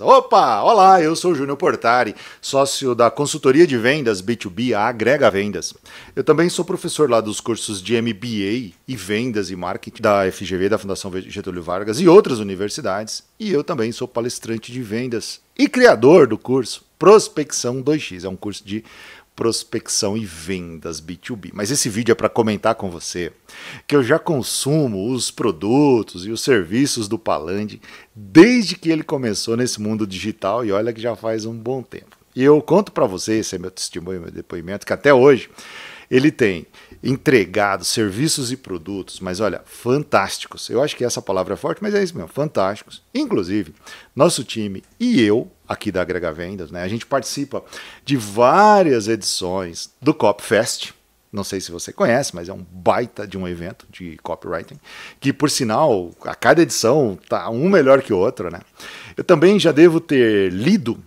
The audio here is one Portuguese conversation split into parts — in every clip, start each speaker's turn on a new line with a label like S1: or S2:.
S1: Opa! Olá, eu sou Júnior Portari, sócio da consultoria de vendas B2B a Agrega Vendas. Eu também sou professor lá dos cursos de MBA e Vendas e Marketing da FGV, da Fundação Getúlio Vargas e outras universidades. E eu também sou palestrante de vendas e criador do curso Prospecção 2X. É um curso de prospecção e vendas B2B. Mas esse vídeo é para comentar com você que eu já consumo os produtos e os serviços do Palande desde que ele começou nesse mundo digital e olha que já faz um bom tempo. E eu conto para você, esse é meu testemunho, meu depoimento, que até hoje ele tem entregado serviços e produtos, mas olha, fantásticos. Eu acho que essa palavra é forte, mas é isso mesmo, fantásticos. Inclusive, nosso time e eu, aqui da Agrega Vendas, né, a gente participa de várias edições do Cop Fest. Não sei se você conhece, mas é um baita de um evento de copywriting, que por sinal, a cada edição tá um melhor que o outro, né? Eu também já devo ter lido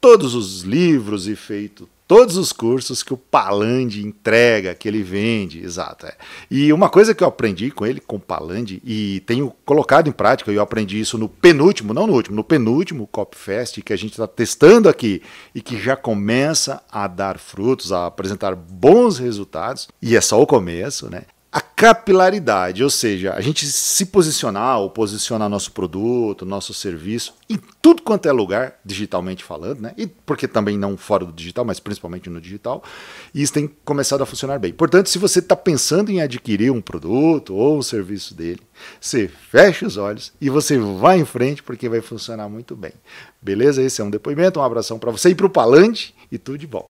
S1: todos os livros e feito todos os cursos que o Palande entrega, que ele vende, exato. É. E uma coisa que eu aprendi com ele, com o Palande, e tenho colocado em prática, eu aprendi isso no penúltimo, não no último, no penúltimo Copfest, que a gente está testando aqui e que já começa a dar frutos, a apresentar bons resultados, e é só o começo, né? a capilaridade, ou seja, a gente se posicionar ou posicionar nosso produto, nosso serviço em tudo quanto é lugar, digitalmente falando, né? E porque também não fora do digital, mas principalmente no digital, e isso tem começado a funcionar bem. Portanto, se você está pensando em adquirir um produto ou um serviço dele, você fecha os olhos e você vai em frente porque vai funcionar muito bem. Beleza? Esse é um depoimento, um abração para você e para o Palante e tudo de bom.